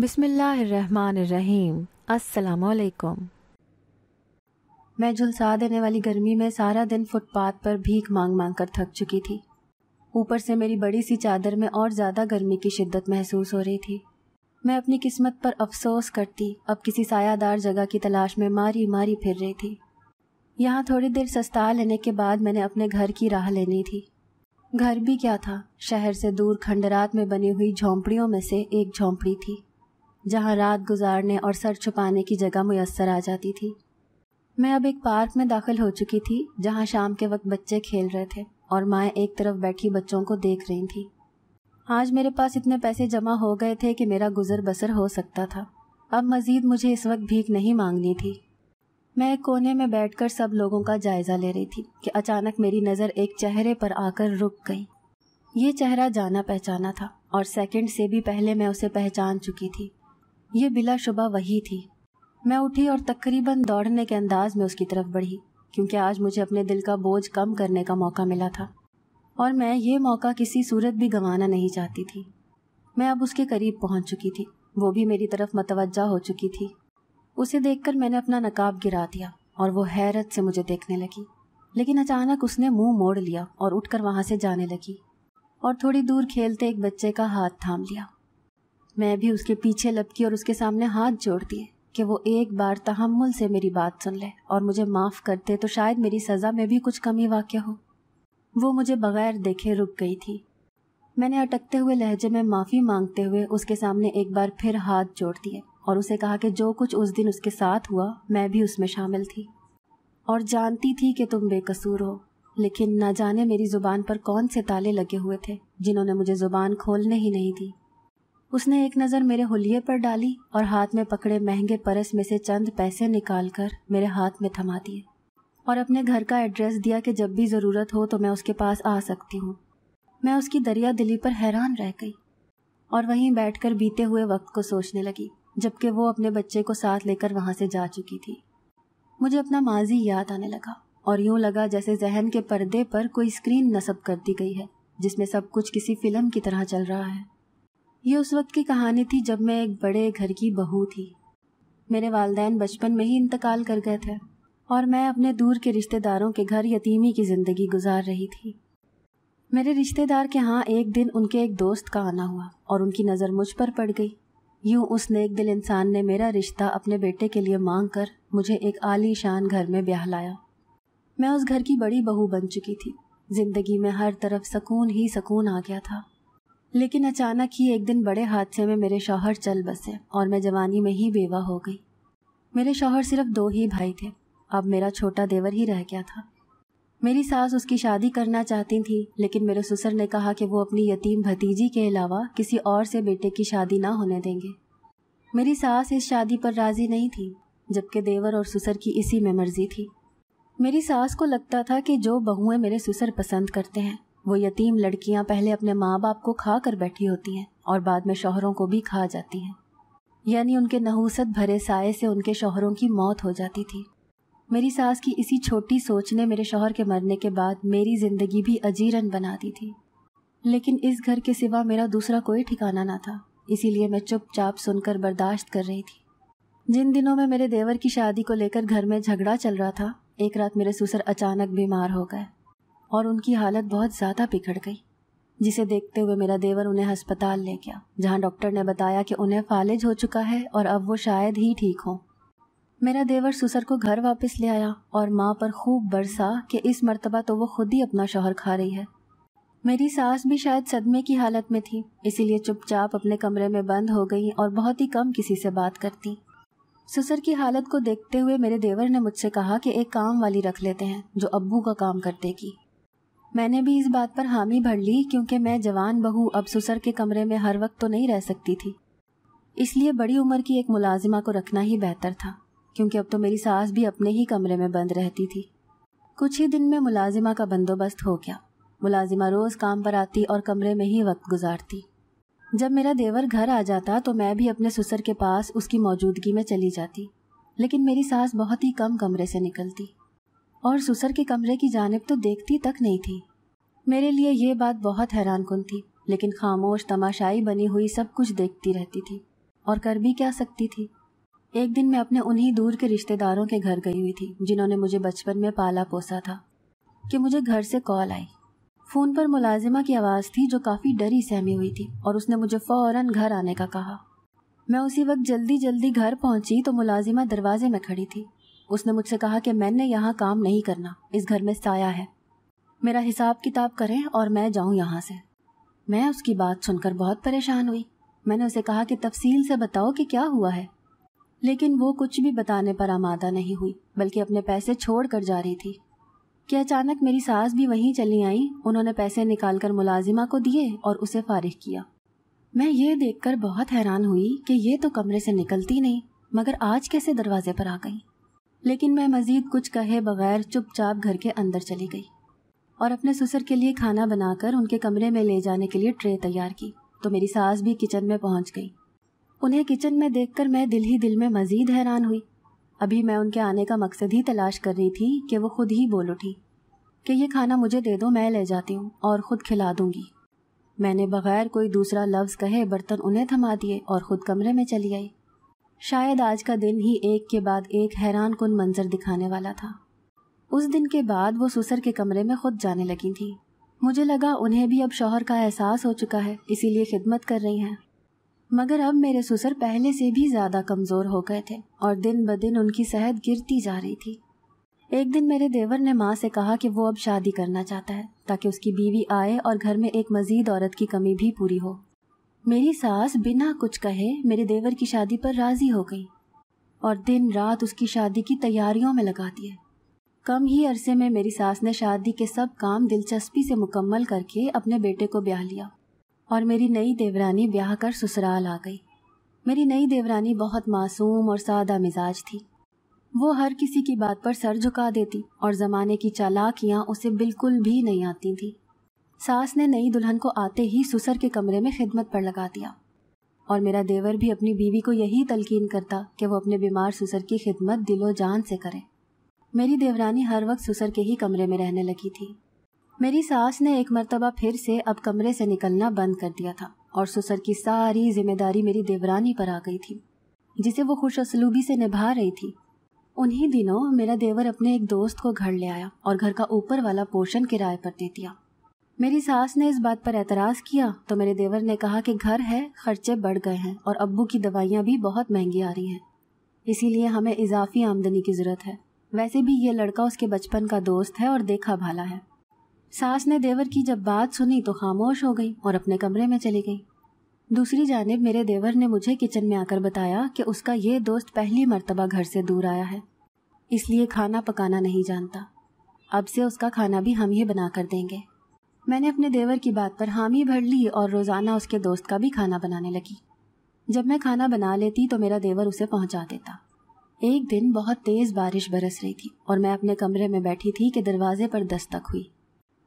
बिसमीम् असलकुम मैं झुलसा देने वाली गर्मी में सारा दिन फुटपाथ पर भीख मांग मांग कर थक चुकी थी ऊपर से मेरी बड़ी सी चादर में और ज़्यादा गर्मी की शिद्दत महसूस हो रही थी मैं अपनी किस्मत पर अफसोस करती अब किसी सायादार जगह की तलाश में मारी मारी फिर रही थी यहाँ थोड़ी देर सस्ता लेने के बाद मैंने अपने घर की राह लेनी थी घर भी क्या था शहर से दूर खंडरात में बनी हुई झोंपड़ियों में से एक झोंपड़ी थी जहाँ रात गुजारने और सर छुपाने की जगह मैसर आ जाती थी मैं अब एक पार्क में दाखिल हो चुकी थी जहाँ शाम के वक्त बच्चे खेल रहे थे और माएँ एक तरफ बैठी बच्चों को देख रही थी आज मेरे पास इतने पैसे जमा हो गए थे कि मेरा गुजर बसर हो सकता था अब मज़ीद मुझे इस वक्त भीख नहीं मांगनी थी मैं एक कोने में बैठकर सब लोगों का जायज़ा ले रही थी कि अचानक मेरी नज़र एक चेहरे पर आकर रुक गई ये चेहरा जाना पहचाना था और सेकंड से भी पहले मैं उसे पहचान चुकी थी ये बिलाशुबा वही थी मैं उठी और तकरीबन दौड़ने के अंदाज में उसकी तरफ बढ़ी क्योंकि आज मुझे अपने दिल का बोझ कम करने का मौका मिला था और मैं ये मौका किसी सूरत भी गंवाना नहीं चाहती थी मैं अब उसके करीब पहुंच चुकी थी वो भी मेरी तरफ मतवजा हो चुकी थी उसे देखकर मैंने अपना नकाब गिरा दिया और वो हैरत से मुझे देखने लगी लेकिन अचानक उसने मुंह मोड़ लिया और उठकर वहां से जाने लगी और थोड़ी दूर खेलते एक बच्चे का हाथ थाम लिया मैं भी उसके पीछे लपकी और उसके सामने हाथ जोड़ दिए कि वो एक बार तहमुल से मेरी बात सुन ले और मुझे माफ़ करते तो शायद मेरी सज़ा में भी कुछ कमी वाक़ हो वो मुझे बगैर देखे रुक गई थी मैंने अटकते हुए लहजे में माफ़ी मांगते हुए उसके सामने एक बार फिर हाथ जोड़ दिए और उसे कहा कि जो कुछ उस दिन उसके साथ हुआ मैं भी उसमें शामिल थी और जानती थी कि तुम बेकसूर हो लेकिन न जाने मेरी ज़ुबान पर कौन से ताले लगे हुए थे जिन्होंने मुझे ज़ुबान खोलने ही नहीं दी उसने एक नज़र मेरे होलिये पर डाली और हाथ में पकड़े महंगे परस में से चंद पैसे निकालकर मेरे हाथ में थमा दिए और अपने घर का एड्रेस दिया कि जब भी ज़रूरत हो तो मैं उसके पास आ सकती हूँ मैं उसकी दरिया दिली पर हैरान रह गई और वहीं बैठकर बीते हुए वक्त को सोचने लगी जबकि वो अपने बच्चे को साथ लेकर वहाँ से जा चुकी थी मुझे अपना माजी याद आने लगा और यूं लगा जैसे जहन के पर्दे पर कोई स्क्रीन नस्ब कर दी गई है जिसमें सब कुछ किसी फिल्म की तरह चल रहा है ये उस वक्त की कहानी थी जब मैं एक बड़े घर की बहू थी मेरे वालदेन बचपन में ही इंतकाल कर गए थे और मैं अपने दूर के रिश्तेदारों के घर यतीमी की ज़िंदगी गुजार रही थी मेरे रिश्तेदार के यहाँ एक दिन उनके एक दोस्त का आना हुआ और उनकी नज़र मुझ पर पड़ गई यूँ उस नेक दिल इंसान ने मेरा रिश्ता अपने बेटे के लिए मांग कर मुझे एक आलीशान घर में ब्याह लाया मैं उस घर की बड़ी बहू बन चुकी थी ज़िंदगी में हर तरफ सकून ही सकून आ गया था लेकिन अचानक ही एक दिन बड़े हादसे में मेरे शौहर चल बसे और मैं जवानी में ही बेवा हो गई मेरे शौहर सिर्फ दो ही भाई थे अब मेरा छोटा देवर ही रह गया था मेरी सास उसकी शादी करना चाहती थी लेकिन मेरे ससुर ने कहा कि वो अपनी यतीम भतीजी के अलावा किसी और से बेटे की शादी ना होने देंगे मेरी सास इस शादी पर राज़ी नहीं थी जबकि देवर और ससुर की इसी में मर्जी थी मेरी सास को लगता था कि जो बहुएं मेरे ससुर पसंद करते हैं वो यतीम लड़कियां पहले अपने माँ बाप को खा कर बैठी होती हैं और बाद में शोहरों को भी खा जाती हैं यानी उनके नहूसत भरे साय से उनके शोहरों की मौत हो जाती थी मेरी सास की इसी छोटी सोच ने मेरे शोहर के मरने के बाद मेरी ज़िंदगी भी अजीरन बना दी थी लेकिन इस घर के सिवा मेरा दूसरा कोई ठिकाना ना था इसीलिए मैं चुपचाप सुनकर बर्दाश्त कर रही थी जिन दिनों में मेरे देवर की शादी को लेकर घर में झगड़ा चल रहा था एक रात मेरे ससुर अचानक बीमार हो गए और उनकी हालत बहुत ज़्यादा बिगड़ गई जिसे देखते हुए मेरा देवर उन्हें अस्पताल ले गया जहाँ डॉक्टर ने बताया कि उन्हें फालिज हो चुका है और अब वो शायद ही ठीक हों मेरा देवर सुसर को घर वापस ले आया और माँ पर खूब बरसा कि इस मर्तबा तो वो खुद ही अपना शोहर खा रही है मेरी सास भी शायद सदमे की हालत में थी इसीलिए चुपचाप अपने कमरे में बंद हो गई और बहुत ही कम किसी से बात करती सुसर की हालत को देखते हुए मेरे देवर ने मुझसे कहा कि एक काम वाली रख लेते हैं जो अब्बू का काम कर देगी मैंने भी इस बात पर हामी भर ली क्योंकि मैं जवान बहू अब सुसर के कमरे में हर वक्त तो नहीं रह सकती थी इसलिए बड़ी उम्र की एक मुलाजिमा को रखना ही बेहतर था क्योंकि अब तो मेरी सास भी अपने ही कमरे में बंद रहती थी कुछ ही दिन में मुलाजिमा का बंदोबस्त हो गया मुलाजिमा रोज़ काम पर आती और कमरे में ही वक्त गुजारती जब मेरा देवर घर आ जाता तो मैं भी अपने ससुर के पास उसकी मौजूदगी में चली जाती लेकिन मेरी सास बहुत ही कम कमरे से निकलती और सुसर के कमरे की जानब तो देखती तक नहीं थी मेरे लिए ये बात बहुत हैरान कन थी लेकिन खामोश तमाशाई बनी हुई सब कुछ देखती रहती थी और कर भी क्या सकती थी एक दिन मैं अपने उन्हीं दूर के रिश्तेदारों के घर गई हुई थी जिन्होंने मुझे बचपन में पाला पोसा था कि मुझे घर से कॉल आई फ़ोन पर मुलाजिमा की आवाज़ थी जो काफ़ी डरी सहमी हुई थी और उसने मुझे फ़ौरन घर आने का कहा मैं उसी वक्त जल्दी जल्दी घर पहुंची तो मुलाजिमा दरवाजे में खड़ी थी उसने मुझसे कहा कि मैंने यहाँ काम नहीं करना इस घर में साया है मेरा हिसाब किताब करें और मैं जाऊँ यहाँ से मैं उसकी बात सुनकर बहुत परेशान हुई मैंने उसे कहा कि तफसील से बताओ कि क्या हुआ है लेकिन वो कुछ भी बताने पर आमादा नहीं हुई बल्कि अपने पैसे छोड़ कर जा रही थी कि अचानक मेरी सास भी वहीं चली आई उन्होंने पैसे निकाल कर मुलाजिमा को दिए और उसे फारिग किया मैं ये देखकर बहुत हैरान हुई कि ये तो कमरे से निकलती नहीं मगर आज कैसे दरवाजे पर आ गई लेकिन मैं मज़ीद कुछ कहे बगैर चुपचाप घर के अंदर चली गई और अपने ससुर के लिए खाना बनाकर उनके कमरे में ले जाने के लिए ट्रे तैयार की तो मेरी सास भी किचन में पहुंच गई उन्हें किचन में देखकर मैं दिल ही दिल में मज़ीद हैरान हुई अभी मैं उनके आने का मकसद ही तलाश कर रही थी कि वो खुद ही बोल उठी कि ये खाना मुझे दे दो मैं ले जाती हूँ और ख़ुद खिला दूँगी मैंने बगैर कोई दूसरा लफ्ज़ कहे बर्तन उन्हें थमा दिए और ख़ुद कमरे में चली आई शायद आज का दिन ही एक के बाद एक हैरान कन मंजर दिखाने वाला था उस दिन के बाद वो सुसर के कमरे में खुद जाने लगी थी मुझे लगा उन्हें भी अब शोहर का एहसास हो चुका है इसीलिए खिदमत कर रही हैं मगर अब मेरे ससुर पहले से भी ज़्यादा कमज़ोर हो गए थे और दिन ब दिन उनकी सेहत गिरती जा रही थी एक दिन मेरे देवर ने माँ से कहा कि वो अब शादी करना चाहता है ताकि उसकी बीवी आए और घर में एक मजीद औरत की कमी भी पूरी हो मेरी सास बिना कुछ कहे मेरे देवर की शादी पर राजी हो गई और दिन रात उसकी शादी की तैयारियों में लगा दिए कम ही अरसे में मेरी सास ने शादी के सब काम दिलचस्पी से मुकम्मल करके अपने बेटे को ब्याह लिया और मेरी नई देवरानी ब्याह कर ससुराल आ गई मेरी नई देवरानी बहुत मासूम और सादा मिजाज थी वो हर किसी की बात पर सर झुका देती और ज़माने की चालाकियाँ उसे बिल्कुल भी नहीं आती थी सास ने नई दुल्हन को आते ही सुसर के कमरे में खिदमत पर लगा दिया और मेरा देवर भी अपनी बीवी को यही तलकीन करता कि वो अपने बीमार सुसर की खिदमत दिलो जान से करे मेरी देवरानी हर वक्त सुसर के ही कमरे में रहने लगी थी मेरी सास ने एक मरतबा फिर से अब कमरे से निकलना बंद कर दिया था और सुसर की सारी जिम्मेदारी मेरी देवरानी पर आ गई थी जिसे वो खुश असलूबी से निभा रही थी उन्हीं दिनों मेरा देवर अपने एक दोस्त को घर ले आया और घर का ऊपर वाला पोर्शन किराए पर दे दिया मेरी सास ने इस बात पर एतराज़ किया तो मेरे देवर ने कहा कि घर है खर्चे बढ़ गए हैं और अब्बू की दवाइयाँ भी बहुत महंगी आ रही हैं इसीलिए हमें इजाफी आमदनी की ज़रूरत है वैसे भी ये लड़का उसके बचपन का दोस्त है और देखा भाला है सास ने देवर की जब बात सुनी तो खामोश हो गई और अपने कमरे में चली गई दूसरी जानब मेरे देवर ने मुझे किचन में आकर बताया कि उसका ये दोस्त पहली मर्तबा घर से दूर आया है इसलिए खाना पकाना नहीं जानता अब से उसका खाना भी हम ही बना कर देंगे मैंने अपने देवर की बात पर हामी भर ली और रोज़ाना उसके दोस्त का भी खाना बनाने लगी जब मैं खाना बना लेती तो मेरा देवर उसे पहुंचा देता एक दिन बहुत तेज़ बारिश बरस रही थी और मैं अपने कमरे में बैठी थी कि दरवाजे पर दस्तक हुई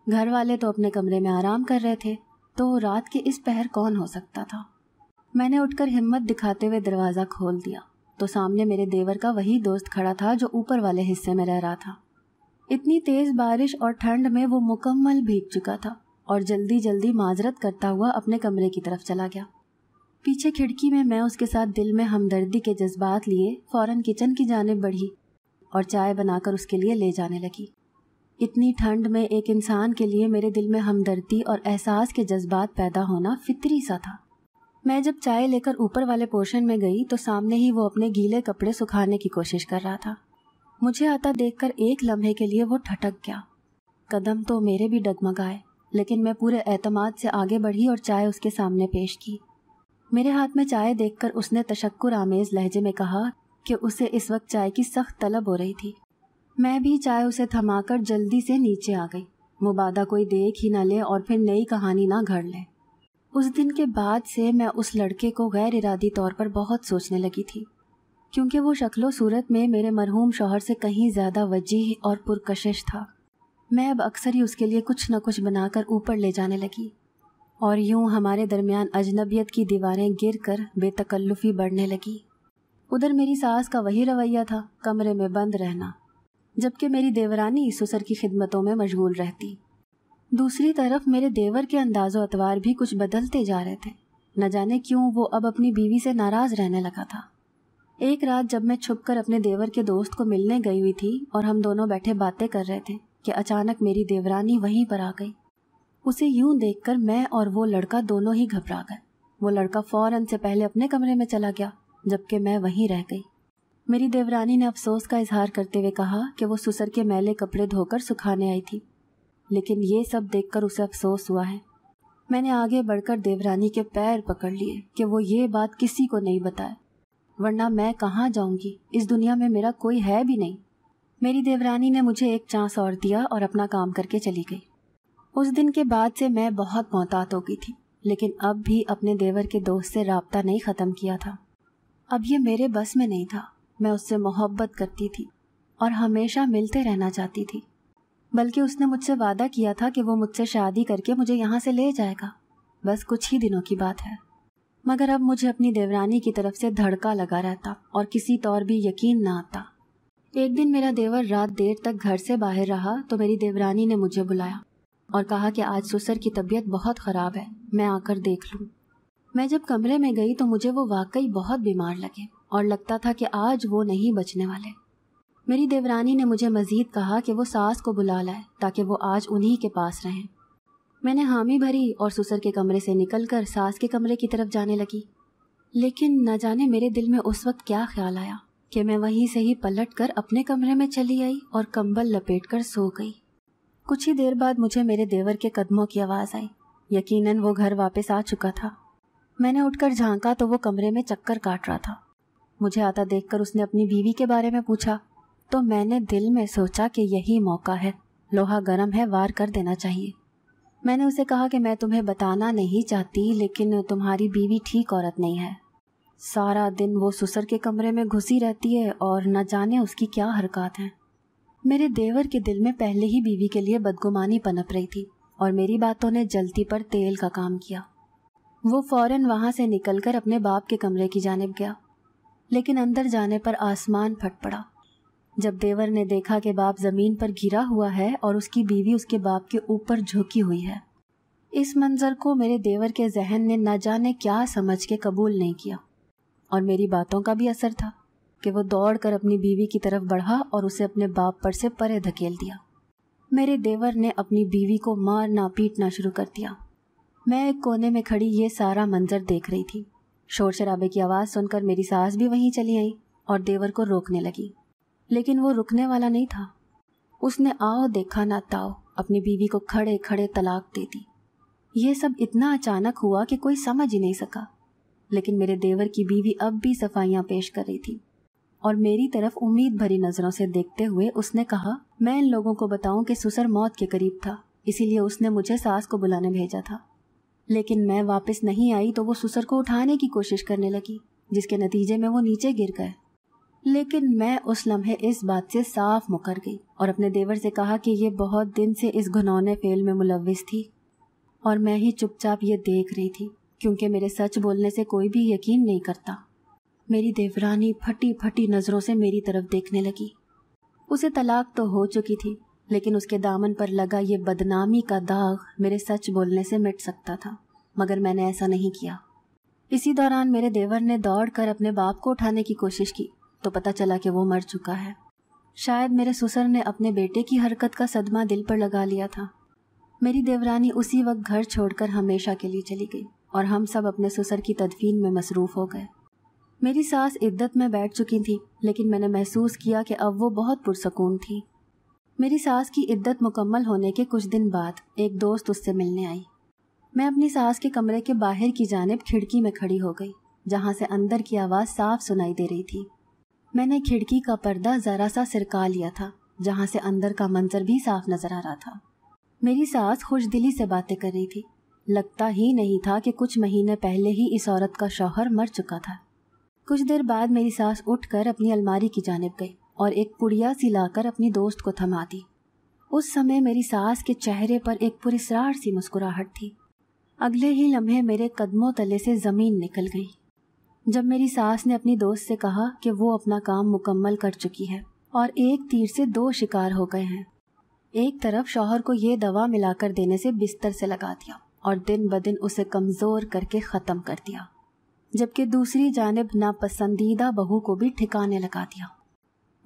घर वाले तो अपने कमरे में आराम कर रहे थे तो रात के इस पहर कौन हो सकता था मैंने उठकर हिम्मत दिखाते हुए दरवाज़ा खोल दिया तो सामने मेरे देवर का वही दोस्त खड़ा था जो ऊपर वाले हिस्से में रह रहा था इतनी तेज बारिश और ठंड में वो मुकम्मल भीग चुका था और जल्दी जल्दी माजरत करता हुआ अपने कमरे की तरफ चला गया पीछे खिड़की में मैं उसके साथ दिल में हमदर्दी के जज्बात लिए फ़ौरन किचन की जानब बढ़ी और चाय बनाकर उसके लिए ले जाने लगी इतनी ठंड में एक इंसान के लिए मेरे दिल में हमदर्दी और एहसास के जज्बात पैदा होना फितरी सा था मैं जब चाय लेकर ऊपर वाले पोर्शन में गई तो सामने ही वो अपने गीले कपड़े सुखाने की कोशिश कर रहा था मुझे आता देखकर एक लम्हे के लिए वो ठटक गया कदम तो मेरे भी डगमगाए लेकिन मैं पूरे एतमाद से आगे बढ़ी और चाय उसके सामने पेश की मेरे हाथ में चाय देखकर उसने तशक्कुर आमेज़ लहजे में कहा कि उसे इस वक्त चाय की सख्त तलब हो रही थी मैं भी चाय उसे थमाकर जल्दी से नीचे आ गई मुबादा कोई देख ही ना ले और फिर नई कहानी ना घड़ ले उस दिन के बाद से मैं उस लड़के को गैर इरादी तौर पर बहुत सोचने लगी थी क्योंकि वो शक्लो सूरत में मेरे मरहूम शोहर से कहीं ज़्यादा वजीह और पुरकशिश था मैं अब अक्सर ही उसके लिए कुछ न कुछ बनाकर ऊपर ले जाने लगी और यूं हमारे दरमियान अजनबियत की दीवारें गिर कर बेतकल्लुफ़ी बढ़ने लगी उधर मेरी सास का वही रवैया था कमरे में बंद रहना जबकि मेरी देवरानी ससुर की खिदमतों में मशगूल रहती दूसरी तरफ मेरे देवर के अंदाज़ो अतवार भी कुछ बदलते जा रहे थे न जाने क्यों वो अब अपनी बीवी से नाराज़ रहने लगा था एक रात जब मैं छुपकर अपने देवर के दोस्त को मिलने गई हुई थी और हम दोनों बैठे बातें कर रहे थे कि अचानक मेरी देवरानी वहीं पर आ गई उसे यूं देखकर मैं और वो लड़का दोनों ही घबरा गए वो लड़का फौरन से पहले अपने कमरे में चला गया जबकि मैं वहीं रह गई मेरी देवरानी ने अफसोस का इजहार करते हुए कहा कि वो सुसर के मैले कपड़े धोकर सुखाने आई थी लेकिन ये सब देखकर उसे अफसोस हुआ है मैंने आगे बढ़कर देवरानी के पैर पकड़ लिए कि वो ये बात किसी को नहीं बताए वरना मैं कहाँ जाऊंगी इस दुनिया में मेरा कोई है भी नहीं मेरी देवरानी ने मुझे एक चांस और दिया और अपना काम करके चली गई उस दिन के बाद से मैं बहुत मोहतात हो गई थी लेकिन अब भी अपने देवर के दोस्त से रबता नहीं ख़त्म किया था अब ये मेरे बस में नहीं था मैं उससे मोहब्बत करती थी और हमेशा मिलते रहना चाहती थी बल्कि उसने मुझसे वादा किया था कि वो मुझसे शादी करके मुझे यहाँ से ले जाएगा बस कुछ ही दिनों की बात है मगर अब मुझे अपनी देवरानी की तरफ से धड़का लगा रहता और किसी तौर भी यकीन ना आता एक दिन मेरा देवर रात देर तक घर से बाहर रहा तो मेरी देवरानी ने मुझे बुलाया और कहा कि आज सुसर की तबीयत बहुत ख़राब है मैं आकर देख लूँ मैं जब कमरे में गई तो मुझे वो वाकई बहुत बीमार लगे और लगता था कि आज वो नहीं बचने वाले मेरी देवरानी ने मुझे मज़ीद कहा कि वो सास को बुला लाए ताकि वो आज उन्हीं के पास रहें मैंने हामी भरी और सुसर के कमरे से निकलकर सास के कमरे की तरफ जाने लगी लेकिन न जाने मेरे दिल में उस वक्त क्या ख्याल आया कि मैं वहीं से ही पलट कर अपने कमरे में चली आई और कंबल लपेट कर सो गई कुछ ही देर बाद मुझे मेरे देवर के कदमों की आवाज़ आई यकीनन वो घर वापस आ चुका था मैंने उठकर झांका तो वो कमरे में चक्कर काट रहा था मुझे आता देखकर उसने अपनी बीवी के बारे में पूछा तो मैंने दिल में सोचा कि यही मौका है लोहा गर्म है वार कर देना चाहिए मैंने उसे कहा कि मैं तुम्हें बताना नहीं चाहती लेकिन तुम्हारी बीवी ठीक औरत नहीं है सारा दिन वो सुसर के कमरे में घुसी रहती है और न जाने उसकी क्या हरकत हैं मेरे देवर के दिल में पहले ही बीवी के लिए बदगुमानी पनप रही थी और मेरी बातों ने जलती पर तेल का काम किया वो फौरन वहाँ से निकलकर अपने बाप के कमरे की जानब गया लेकिन अंदर जाने पर आसमान फट पड़ा जब देवर ने देखा कि बाप ज़मीन पर गिरा हुआ है और उसकी बीवी उसके बाप के ऊपर झुकी हुई है इस मंज़र को मेरे देवर के जहन ने न जाने क्या समझ के कबूल नहीं किया और मेरी बातों का भी असर था कि वो दौड़कर अपनी बीवी की तरफ बढ़ा और उसे अपने बाप पर से परे धकेल दिया मेरे देवर ने अपनी बीवी को मारना पीटना शुरू कर दिया मैं एक कोने में खड़ी ये सारा मंजर देख रही थी शोर शराबे की आवाज़ सुनकर मेरी सास भी वहीं चली आई और देवर को रोकने लगी लेकिन वो रुकने वाला नहीं था उसने आओ देखा ना ताओ अपनी बीवी को खड़े खड़े तलाक दे दी यह सब इतना अचानक हुआ कि कोई समझ ही नहीं सका लेकिन मेरे देवर की बीवी अब भी सफाइयाँ पेश कर रही थी और मेरी तरफ उम्मीद भरी नज़रों से देखते हुए उसने कहा मैं इन लोगों को बताऊं कि सुसर मौत के करीब था इसीलिए उसने मुझे सास को बुलाने भेजा था लेकिन मैं वापस नहीं आई तो वो सुसर को उठाने की कोशिश करने लगी जिसके नतीजे में वो नीचे गिर गए लेकिन मैं उस लम्हे इस बात से साफ मुकर गई और अपने देवर से कहा कि ये बहुत दिन से इस घनौने फेल में मुलविस थी और मैं ही चुपचाप ये देख रही थी क्योंकि मेरे सच बोलने से कोई भी यकीन नहीं करता मेरी देवरानी फटी फटी नज़रों से मेरी तरफ देखने लगी उसे तलाक तो हो चुकी थी लेकिन उसके दामन पर लगा ये बदनामी का दाग मेरे सच बोलने से मिट सकता था मगर मैंने ऐसा नहीं किया इसी दौरान मेरे देवर ने दौड़कर अपने बाप को उठाने की कोशिश की तो पता चला कि वो मर चुका है शायद मेरे ससुर ने अपने बेटे की हरकत का सदमा दिल पर लगा लिया था मेरी देवरानी उसी वक्त घर छोड़कर हमेशा के लिए चली गई और हम सब अपने ससुर की तदफीन में मसरूफ़ हो गए मेरी सास इद्दत में बैठ चुकी थी लेकिन मैंने महसूस किया कि अब वो बहुत पुरसकून थी मेरी सास की इद्दत मुकम्मल होने के कुछ दिन बाद एक दोस्त उससे मिलने आई मैं अपनी सास के कमरे के बाहर की जानब खिड़की में खड़ी हो गई जहाँ से अंदर की आवाज़ साफ सुनाई दे रही थी मैंने खिड़की का पर्दा ज़रा सा सिरका लिया था जहाँ से अंदर का मंजर भी साफ नज़र आ रहा था मेरी सास खुश दिली से बातें कर रही थी लगता ही नहीं था कि कुछ महीने पहले ही इस औरत का शौहर मर चुका था कुछ देर बाद मेरी सास उठकर अपनी अलमारी की जानब गई और एक पुड़िया सिलाकर अपनी दोस्त को थमा दी उस समय मेरी सास के चेहरे पर एक पुरस्रार सी मुस्कुराहट थी अगले ही लम्हे मेरे कदमों तले से ज़मीन निकल गई जब मेरी सास ने अपनी दोस्त से कहा कि वो अपना काम मुकम्मल कर चुकी है और एक तीर से दो शिकार हो गए हैं एक तरफ शौहर को ये दवा मिलाकर देने से बिस्तर से लगा दिया और दिन ब दिन उसे कमज़ोर करके ख़त्म कर दिया जबकि दूसरी जानब नापसंदीदा बहू को भी ठिकाने लगा दिया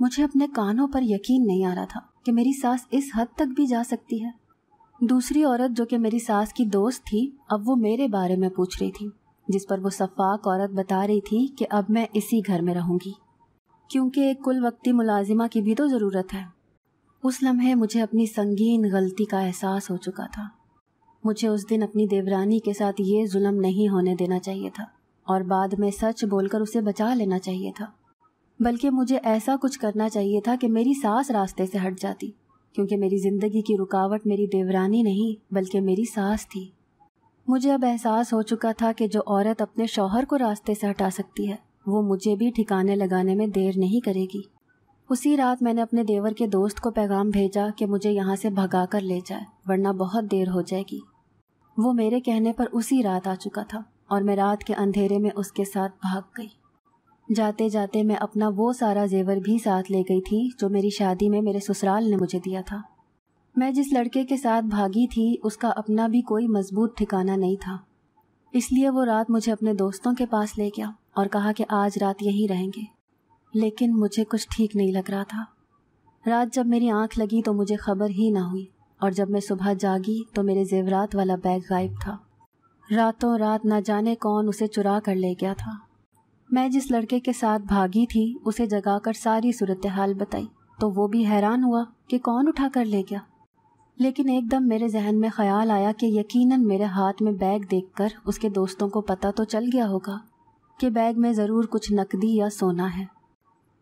मुझे अपने कानों पर यकीन नहीं आ रहा था कि मेरी सास इस हद तक भी जा सकती है दूसरी औरत जो कि मेरी सास की दोस्त थी अब वो मेरे बारे में पूछ रही थी जिस पर वो सफाक औरत बता रही थी कि अब मैं इसी घर में रहूंगी क्योंकि एक कुल वक्ती मुलाजिमा की भी तो ज़रूरत है उस लम्हे मुझे अपनी संगीन गलती का एहसास हो चुका था मुझे उस दिन अपनी देवरानी के साथ ये जुल्म नहीं होने देना चाहिए था और बाद में सच बोलकर उसे बचा लेना चाहिए था बल्कि मुझे ऐसा कुछ करना चाहिए था कि मेरी सास रास्ते से हट जाती क्योंकि मेरी ज़िंदगी की रुकावट मेरी देवरानी नहीं बल्कि मेरी सास थी मुझे अब एहसास हो चुका था कि जो औरत अपने शौहर को रास्ते से हटा सकती है वो मुझे भी ठिकाने लगाने में देर नहीं करेगी उसी रात मैंने अपने देवर के दोस्त को पैगाम भेजा कि मुझे यहाँ से भगा कर ले जाए वरना बहुत देर हो जाएगी वो मेरे कहने पर उसी रात आ चुका था और मैं रात के अंधेरे में उसके साथ भाग गई जाते जाते मैं अपना वो सारा जेवर भी साथ ले गई थी जो मेरी शादी में मेरे ससुराल ने मुझे दिया था मैं जिस लड़के के साथ भागी थी उसका अपना भी कोई मजबूत ठिकाना नहीं था इसलिए वो रात मुझे अपने दोस्तों के पास ले गया और कहा कि आज रात यहीं रहेंगे लेकिन मुझे कुछ ठीक नहीं लग रहा था रात जब मेरी आंख लगी तो मुझे खबर ही ना हुई और जब मैं सुबह जागी तो मेरे जेवरात वाला बैग गायब था रातों रात ना जाने कौन उसे चुरा कर ले गया था मैं जिस लड़के के साथ भागी थी उसे जगाकर सारी सूरत हाल बताई तो वो भी हैरान हुआ कि कौन उठा कर ले गया लेकिन एकदम मेरे जहन में ख्याल आया कि यकीनन मेरे हाथ में बैग देखकर उसके दोस्तों को पता तो चल गया होगा कि बैग में ज़रूर कुछ नकदी या सोना है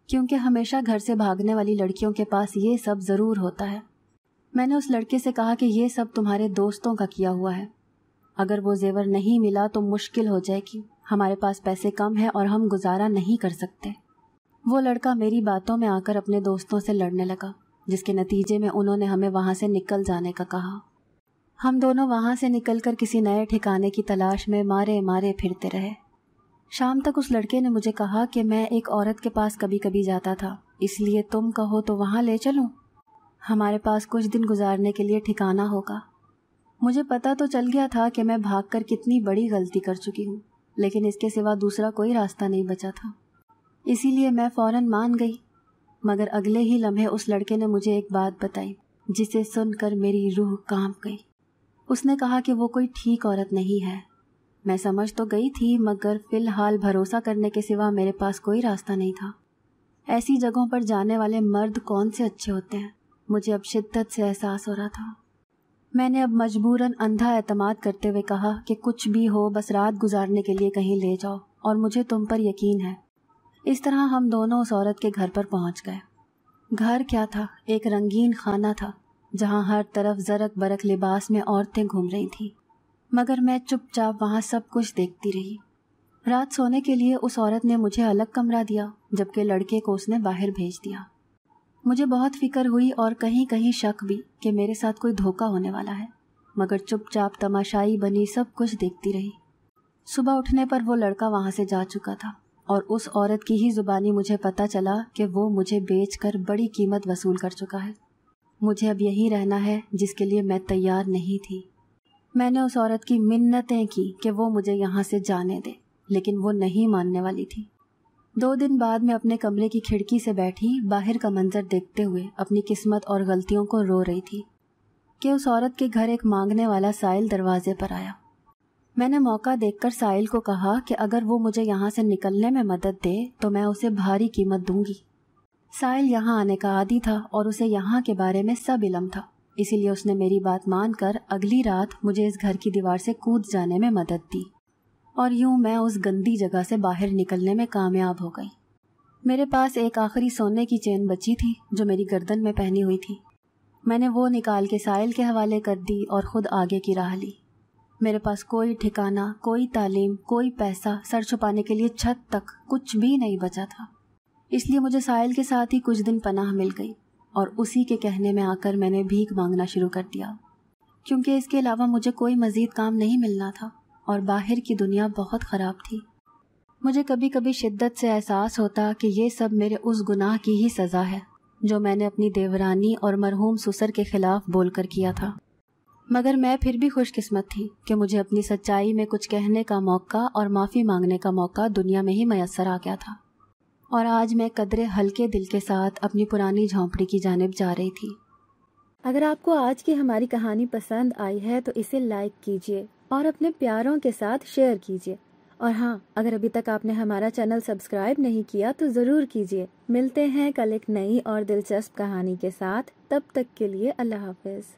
क्योंकि हमेशा घर से भागने वाली लड़कियों के पास ये सब ज़रूर होता है मैंने उस लड़के से कहा कि ये सब तुम्हारे दोस्तों का किया हुआ है अगर वो जेवर नहीं मिला तो मुश्किल हो जाएगी हमारे पास पैसे कम है और हम गुजारा नहीं कर सकते वो लड़का मेरी बातों में आकर अपने दोस्तों से लड़ने लगा जिसके नतीजे में उन्होंने हमें वहाँ से निकल जाने का कहा हम दोनों वहाँ से निकलकर किसी नए ठिकाने की तलाश में मारे मारे फिरते रहे शाम तक उस लड़के ने मुझे कहा कि मैं एक औरत के पास कभी कभी जाता था इसलिए तुम कहो तो वहाँ ले चलूँ हमारे पास कुछ दिन गुजारने के लिए ठिकाना होगा मुझे पता तो चल गया था कि मैं कर कितनी बड़ी गलती कर चुकी हूँ लेकिन इसके सिवा दूसरा कोई रास्ता नहीं बचा था इसीलिए मैं फ़ौरन मान गई मगर अगले ही लम्हे उस लड़के ने मुझे एक बात बताई जिसे सुनकर मेरी रूह कांप गई उसने कहा कि वो कोई ठीक औरत नहीं है मैं समझ तो गई थी मगर फिलहाल भरोसा करने के सिवा मेरे पास कोई रास्ता नहीं था ऐसी जगहों पर जाने वाले मर्द कौन से अच्छे होते हैं मुझे अब शिद्दत से एहसास हो रहा था मैंने अब मजबूरन अंधा एतमाद करते हुए कहा कि कुछ भी हो बस रात गुजारने के लिए कहीं ले जाओ और मुझे तुम पर यकीन है इस तरह हम दोनों उस औरत के घर पर पहुंच गए घर क्या था एक रंगीन खाना था जहां हर तरफ जरक बरक लिबास में औरतें घूम रही थीं मगर मैं चुपचाप वहां सब कुछ देखती रही रात सोने के लिए उस औरत ने मुझे अलग कमरा दिया जबकि लड़के को उसने बाहर भेज दिया मुझे बहुत फिक्र हुई और कहीं कहीं शक भी कि मेरे साथ कोई धोखा होने वाला है मगर चुपचाप तमाशाई बनी सब कुछ देखती रही सुबह उठने पर वो लड़का वहाँ से जा चुका था और उस औरत की ही ज़ुबानी मुझे पता चला कि वो मुझे बेच कर बड़ी कीमत वसूल कर चुका है मुझे अब यही रहना है जिसके लिए मैं तैयार नहीं थी मैंने उस औरत की मिन्नतें की कि वो मुझे यहाँ से जाने दे लेकिन वो नहीं मानने वाली थी दो दिन बाद मैं अपने कमरे की खिड़की से बैठी बाहर का मंजर देखते हुए अपनी किस्मत और गलतियों को रो रही थी कि उस औरत के घर एक मांगने वाला साइल दरवाजे पर आया मैंने मौका देखकर साहिल को कहा कि अगर वो मुझे यहाँ से निकलने में मदद दे तो मैं उसे भारी कीमत दूंगी साहिल यहाँ आने का आदि था और उसे यहाँ के बारे में सब इलम था इसीलिए उसने मेरी बात मानकर अगली रात मुझे इस घर की दीवार से कूद जाने में मदद दी और यूं मैं उस गंदी जगह से बाहर निकलने में कामयाब हो गई मेरे पास एक आखिरी सोने की चेन बची थी जो मेरी गर्दन में पहनी हुई थी मैंने वो निकाल के साइल के हवाले कर दी और ख़ुद आगे की राह ली मेरे पास कोई ठिकाना कोई तालीम कोई पैसा सर छुपाने के लिए छत तक कुछ भी नहीं बचा था इसलिए मुझे साहिल के साथ ही कुछ दिन पनाह मिल गई और उसी के कहने में आकर मैंने भीख मांगना शुरू कर दिया क्योंकि इसके अलावा मुझे कोई मज़ीद काम नहीं मिलना था और बाहर की दुनिया बहुत ख़राब थी मुझे कभी कभी शिद्दत से एहसास होता कि यह सब मेरे उस गुनाह की ही सज़ा है जो मैंने अपनी देवरानी और मरहूम सुसर के ख़िलाफ़ बोलकर किया था मगर मैं फिर भी खुशकिस्मत थी कि मुझे अपनी सच्चाई में कुछ कहने का मौका और माफ़ी मांगने का मौका दुनिया में ही मैसर आ गया था और आज मैं कदरे हल्के दिल के साथ अपनी पुरानी झोंपड़ी की जानब जा रही थी अगर आपको आज की हमारी कहानी पसंद आई है तो इसे लाइक कीजिए और अपने प्यारों के साथ शेयर कीजिए और हाँ अगर अभी तक आपने हमारा चैनल सब्सक्राइब नहीं किया तो ज़रूर कीजिए मिलते हैं कल एक नई और दिलचस्प कहानी के साथ तब तक के लिए अल्लाह हाफिज़